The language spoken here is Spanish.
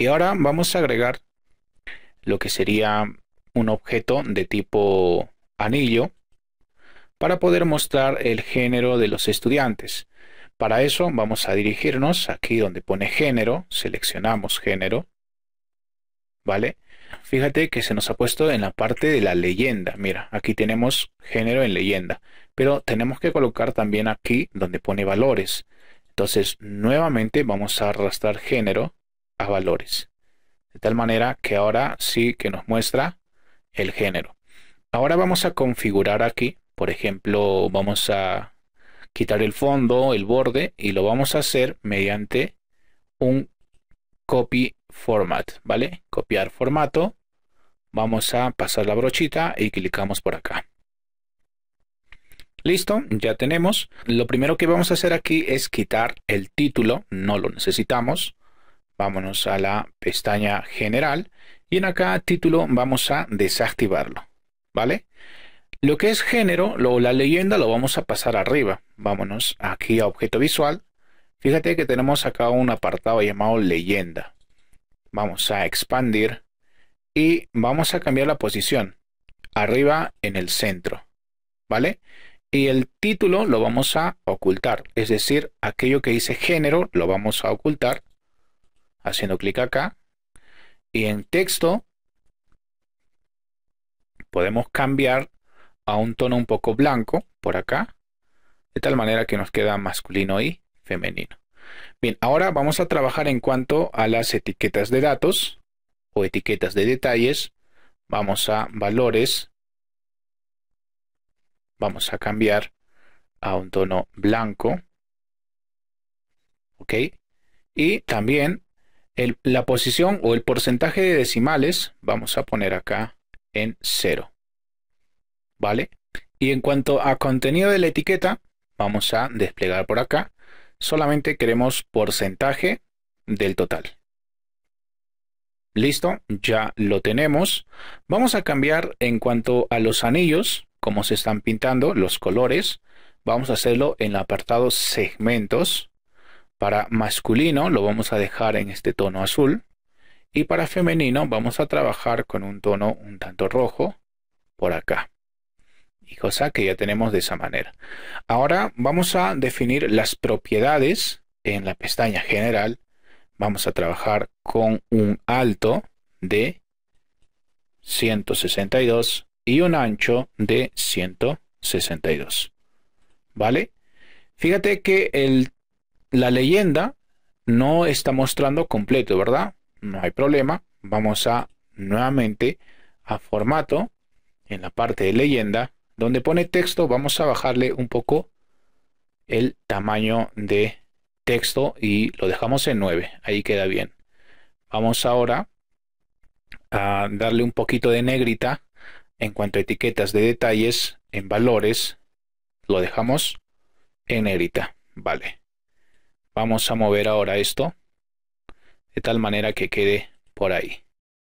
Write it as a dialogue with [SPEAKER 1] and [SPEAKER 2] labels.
[SPEAKER 1] Y ahora vamos a agregar lo que sería un objeto de tipo anillo para poder mostrar el género de los estudiantes. Para eso vamos a dirigirnos aquí donde pone género, seleccionamos género, ¿vale? Fíjate que se nos ha puesto en la parte de la leyenda, mira, aquí tenemos género en leyenda, pero tenemos que colocar también aquí donde pone valores. Entonces, nuevamente vamos a arrastrar género valores. De tal manera que ahora sí que nos muestra el género. Ahora vamos a configurar aquí, por ejemplo, vamos a quitar el fondo, el borde y lo vamos a hacer mediante un copy format, ¿vale? Copiar formato, vamos a pasar la brochita y clicamos por acá. Listo, ya tenemos. Lo primero que vamos a hacer aquí es quitar el título, no lo necesitamos. Vámonos a la pestaña general y en acá título vamos a desactivarlo, ¿vale? Lo que es género o la leyenda lo vamos a pasar arriba. Vámonos aquí a objeto visual. Fíjate que tenemos acá un apartado llamado leyenda. Vamos a expandir y vamos a cambiar la posición. Arriba en el centro, ¿vale? Y el título lo vamos a ocultar, es decir, aquello que dice género lo vamos a ocultar haciendo clic acá. Y en texto podemos cambiar a un tono un poco blanco por acá, de tal manera que nos queda masculino y femenino. Bien, ahora vamos a trabajar en cuanto a las etiquetas de datos o etiquetas de detalles. Vamos a valores. Vamos a cambiar a un tono blanco. ¿Ok? Y también la posición o el porcentaje de decimales, vamos a poner acá en cero, ¿Vale? Y en cuanto a contenido de la etiqueta, vamos a desplegar por acá. Solamente queremos porcentaje del total. Listo, ya lo tenemos. Vamos a cambiar en cuanto a los anillos, como se están pintando, los colores. Vamos a hacerlo en el apartado segmentos. Para masculino lo vamos a dejar en este tono azul y para femenino vamos a trabajar con un tono un tanto rojo por acá. Y cosa que ya tenemos de esa manera. Ahora vamos a definir las propiedades en la pestaña general. Vamos a trabajar con un alto de 162 y un ancho de 162. ¿Vale? Fíjate que el la leyenda no está mostrando completo, ¿verdad? No hay problema. Vamos a nuevamente a formato en la parte de leyenda donde pone texto vamos a bajarle un poco el tamaño de texto y lo dejamos en 9 ahí queda bien vamos ahora a darle un poquito de negrita en cuanto a etiquetas de detalles en valores lo dejamos en negrita vale Vamos a mover ahora esto de tal manera que quede por ahí.